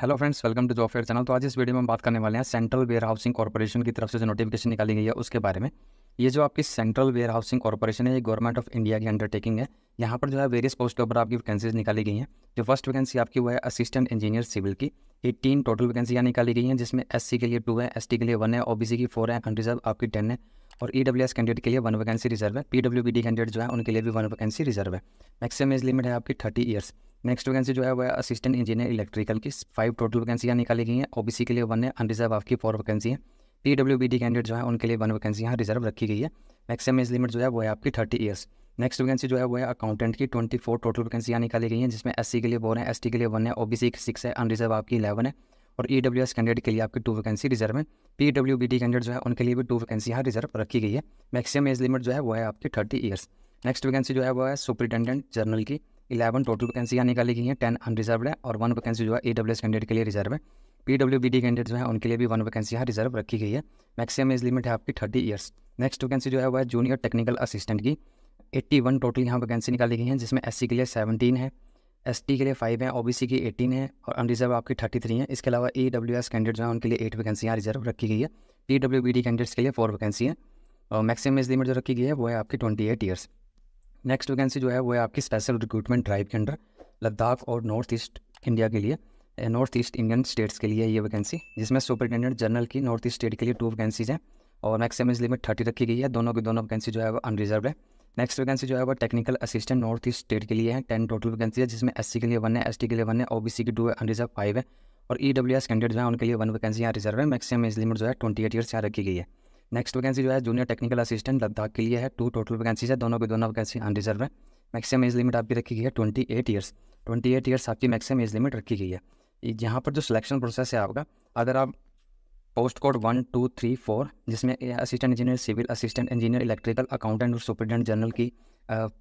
hello friends welcome to job fair channel तो आज इस वीडियो में हम बात करने वाले हैं सेंट्रल वेयर हाउसिंग कॉर्पोरेशन की तरफ से जो नोटिफिकेशन निकाली गई है उसके बारे में ये जो आपकी सेंट्रल वेयर हाउसिंग कॉर्पोरेशन है ये गवर्नमेंट ऑफ इंडिया की अंडरटेकिंग है यहाँ पर जो है वेरियस पोस्टों पर आपकी वैकेंसीज निकाली गई हैं जो फर्स्ट वैकेंसी आपकी वो है असिस्टेंट इंजीनियर सिविल की एटीन टोटल वैकेंसी यहाँ निकाली गई हैं जिसमें एससी के लिए टू है एसटी के लिए वन है ओबीसी की फोर है रिजर्व आपकी टेन है और ई डब्ल्यू एस कैंडिडेट के लिए वन वैकेंसी रिजर्व है P W B D candidate जो है उनके लिए भी वन वैकेंसी रिजर्व है मैक्सिमम एज लिमिट है आपकी थर्टी ईयर्स नेक्स्ट वैकेंसी जो है वह असिस्टेंट इंजीनियर इलेक्ट्रिकल की फाइव टोटल वैकेंसियाँ निकाली गई हैं ओ के लिए वन है अनरिजर्व आपकी फोर वैकेंसी है पी डब्ल्यू बी कैंडिडेट जो है उनके लिए वन वैकेंसी यहाँ रिजर्व रखी गई है मैक्सिमम एज लिमिट जो है वो है आपकी थर्टी ईयर्स नेक्स्ट वैकेंसी जो है वो है अकाउंटेंट की ट्वेंटी फोर टोटल वैकेंसियाँ निकाली गई हैं जिसमें एस के लिए बोर है एस के लिए वन है ओ बी सिक्स है अनरिजर्व आपकी इलेवन है और ई डब्ल्यू एस कैंडिडेट के लिए आपकी टू वैकेंसी रिजर्व है P W B D candidate जो है उनके लिए भी टू वैकेंसी यहाँ रिजर्व रखी गई है मैक्सिमम एज लिमिट जो है वो है आपकी थर्टी ईयर्स नेक्स्ट वैकेंसी जो है वो है सुप्रिटेंडेंट जनरल की इलेवन टोटल वैकेंसी यहाँ निकाली गई हैं टेन अनरिजर्व है और वन वैकेंसी जो है ई डब्ल्यू एस कैंडिडेट के लिए रिजर्व है P W B D candidate जो है उनके लिए भी वन वैकेंसी यहाँ रिजर्व रखी गई है मैक्सिमम एज लिमिट है आपकी थर्टी ईयर्स नेक्स्ट वैकेंसी जो है वह जूनियर टेक्निकल असिस्टेंट की एट्टी वन टोटल यहाँ वैकेंसी निकाली गई हैं जिसमें एस के लिए सेवनटीन है एस के लिए फाइव है ओ की एटीन है और अनरिजर्व आपकी थर्टी थ्री है इसके अलावा ई डब्ल्यू एस कैंडिडेट जो हैं उनके लिए एट वैकेंसियाँ रिजर्व रखी गई है P W B D candidates के लिए फोर वैकेंसी है और मैक्सिमम एज लिमिट जो रखी गई है वो है आपकी twenty eight years next vacancy जो है वो है आपकी स्पेशल रिक्रूटमेंट ड्राइव के अंडर लद्दाख और नॉर्थ ईस्ट इंडिया के लिए नॉर्थ ईस्ट इंडियन स्टेट्स के लिए ये वैकेंसी जिसमें सुपरिटेंडेंट जनरल की नॉर्थ ईस्ट स्टेट के लिए टू वैकेंसीज हैं और मैक्सिमम एज लिमिट थर्टी रखी गई है दोनों की दोनों वैकेंसी जो है वो अनरिजर्व है नेक्स्ट वैकेंसी जो है वो technical assistant north east state के लिए है टेन टोटल वैकेंसी है जिसमें एस के लिए वन है एस के लिए वन है ओ की टू है अनरिजर्व फाइव है और ई डब्ल्यू एस कैंडिडेट जो है उनके लिए वन वैकेंसी यहाँ रिजर्व है मैक्सिमम एज लिमिट जो है ट्वेंटी एट ईयर्स यहाँ रखी गई है नेक्स्ट वैकेंसी जो है जूनियर टेक्निकल असिस्टेंट लद्दाख के लिए है टू टोटल वैकेंसी है दोनों की दोनों वैकेंसी अनरिजर्व है मैक्सिमम एज लिमिट आपकी रखी गई है twenty eight years twenty eight years आपकी मैक्सिमम एज लिमिट रखी गई है यहाँ पर जो सिलेक्शन प्रोसेस है आपका अगर आप post code one two three four जिसमें assistant engineer civil assistant engineer electrical accountant और सुप्रिटेंडेंट जनरल की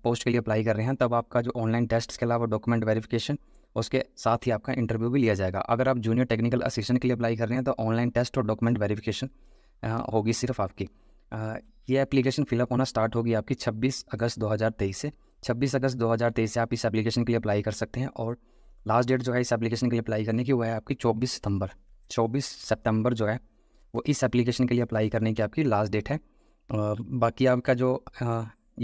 पोस्ट के लिए अप्लाई कर रहे हैं तब आपका जो ऑनलाइन टेस्ट के अलावा डॉक्यूमेंट वेरिफिकेशन उसके साथ ही आपका इंटरव्यू भी लिया जाएगा अगर आप जूनियर टेक्निकल असिस्टेंट के लिए अप्लाई कर रहे हैं तो ऑनलाइन टेस्ट और डॉक्यूमेंट वेरिफिकेशन होगी सिर्फ आपकी ये एप्लीकेशन फिलअप होना स्टार्ट होगी आपकी 26 अगस्त 2023 से 26 अगस्त 2023 से आप इस एप्लीकेशन के लिए अप्लाई कर सकते हैं और लास्ट डेट जो है इस एप्लीकेशन के लिए अप्लाई करने की वो है आपकी 24 सितंबर 24 सितंबर जो है वो इस एप्लीकेशन के लिए अप्लाई करने की आपकी लास्ट डेट है बाकी आपका जो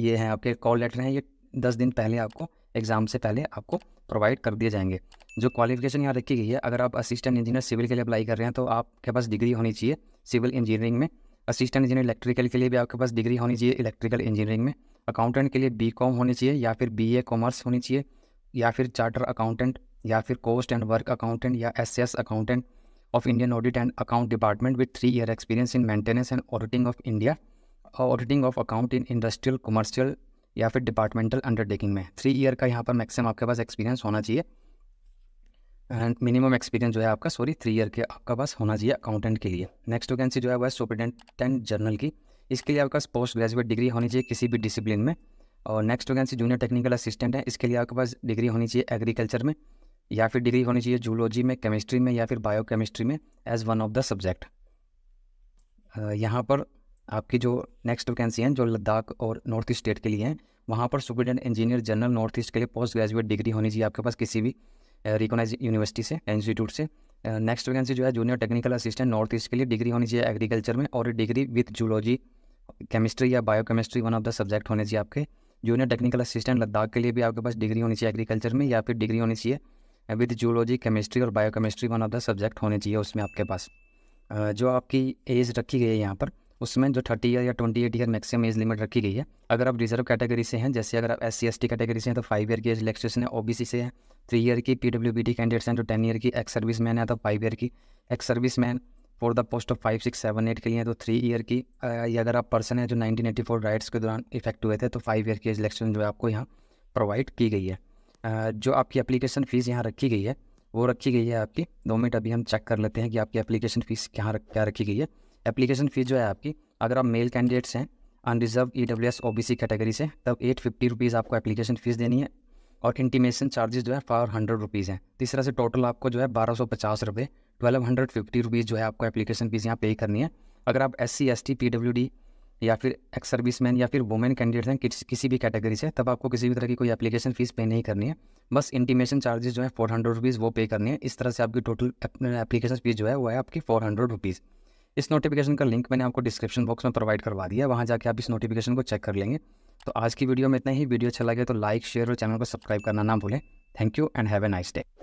ये है आपके कॉल लेटर हैं ये दस दिन पहले आपको एग्ज़ाम से पहले आपको प्रोवाइड कर दिए जाएंगे जो क्वालिफिकेशन यहाँ रखी गई है अगर आप असिस्टेंट इंजीनियर सिविल के लिए अप्लाई कर रहे हैं तो आपके पास डिग्री होनी चाहिए सिविल इंजीनियरिंग में असिस्टेंट इंजीनियर इलेक्ट्रिकल के लिए भी आपके पास डिग्री होनी चाहिए इलेक्ट्रिकल इंजीनियरिंग में अकाउंटेंट के लिए बी कॉम होनी चाहिए या फिर बी ए कॉमर्स होनी चाहिए या फिर चार्टर अकाउंटेंट या फिर कोस्ट एंड वर्क अकाउंटेंट या S accountant of Indian Audit and Account Department with three year experience in maintenance and auditing of India auditing of account in industrial commercial या फिर departmental undertaking में three year का यहाँ पर maximum आपके पास experience होना चाहिए एंड मिनिमम एक्सपीरियंस जो है आपका सॉरी थ्री ईयर के आपका पास होना चाहिए अकाउंटेंट के लिए नेक्स्ट वैकेंसी जो है वह सुपरिटेंडेंट जनरल की इसके लिए आपके पास पोस्ट ग्रेजुएट डिग्री होनी चाहिए किसी भी डिसिप्लिन में और next vacancy junior technical assistant है इसके लिए आपके पास डिग्री होनी चाहिए एग्रीकल्चर में या फिर डिग्री होनी चाहिए जूलॉजी में केमिस्ट्री में या फिर केमिस्ट्री में as one of the subject यहाँ पर आपकी जो नेक्स्ट वैकेंसी हैं जो लद्दाख और नॉर्थ ईस्ट स्टेट के लिए हैं वहाँ पर superintendent engineer general north east के लिए पोस्ट ग्रेजुएट डिग्री होनी चाहिए आपके पास किसी भी रिकोनाइज यूनिवर्सिटी से इंस्टीट्यूट से नेक्स्ट वैकेंसी जो है junior technical assistant north east के लिए डिग्री होनी चाहिए एग्रीकल्चर में और डिग्री विथ जूलॉजी केमिस्ट्री या bio one of the subject होने चाहिए आपके जूनियर टेक्निकल असिस्टेंट लद्दाख के लिए भी आपके पास डिग्री होनी चाहिए एग्रीकल्चर में या फिर डिग्री होनी चाहिए विद जूलॉजी केमिस्ट्री और biochemistry one of the subject होने चाहिए उसमें आपके पास जो आपकी एज रखी गई है यहाँ पर उसमें जो थर्टी ईयर या twenty eight year maximum age limit रखी गई है अगर आप रिजर्व कैटेगरी से हैं जैसे अगर आप एस सी कैटेगरी से हैं तो फाइव ईयर की एज रिलैक्सेशन है ओबीसी से है थ्री तो ईयर की पी डब्ल्यू बी कैंडिडेट्स हैं तो टेन ईयर की एक्स सर्विस मैन है तो फाइव ईयर की ex serviceman for the post of five six seven eight के लिए तो थ्री ईयर की या अगर आप पर्सन है जो नाइनटीन एटी फोर राइट्स के दौरान इफेक्ट हुए थे तो फाइव ईयर की एज इलेक्शन जो है आपको यहाँ प्रोवाइड की गई है जो आपकी एप्लीकेशन फ़ीस यहाँ रखी गई है वो रखी गई है आपकी दो मिनट अभी हम चेक कर लेते हैं कि आपकी एप्लीकेशन फ़ीस क्या रख क्या रखी गई है एप्लीकेशन फ़ीस जो है आपकी अगर आप मेल कैंडिडेट्स हैं unreserve E W S O B C category से तब एट फिफ्टी रुपीज़ आपको एप्लीकेशन फ़ीस देनी है और इंटीमेशन चार्जेस जो है फाइव हंड्रेड रुपीज़ हैं तीसरा से टोटल आपको जो है बारह सौ पचास रुपये ट्वेल्व हंड्रेड फिफ्टी रुपीज़ जो है आपको एप्लीकेशन फ़ीस यहाँ पे करनी है अगर आप S C S T P W D या फिर एक्स सर्विस मैन या फिर वुमेन कैंडिडेट हैं किस, किसी भी कैटेगरी से तब आपको किसी भी तरह की कोई एप्लीकेशन फ़ीस पे नहीं करनी है बस इंटीमेशन चार्जेस जो है फोर हंड्रेड रुपीज़ वो पे करनी है इस तरह से आपकी टोटल एप्लीकेशन फ़ीस जो है वो है आपकी फोर हंड्रेड रुपीज़ इस नोटिफिकेशन का लिंक मैंने आपको डिस्क्रिप्शन बॉक्स में प्रोवाइड करवा दिया है वहाँ जाकर आप इस नोटिफिकेशन को चेक कर लेंगे तो आज की वीडियो में इतना ही वीडियो अच्छा लगे तो लाइक शेयर और चैनल को सब्सक्राइब करना ना भूलें thank you and have a nice day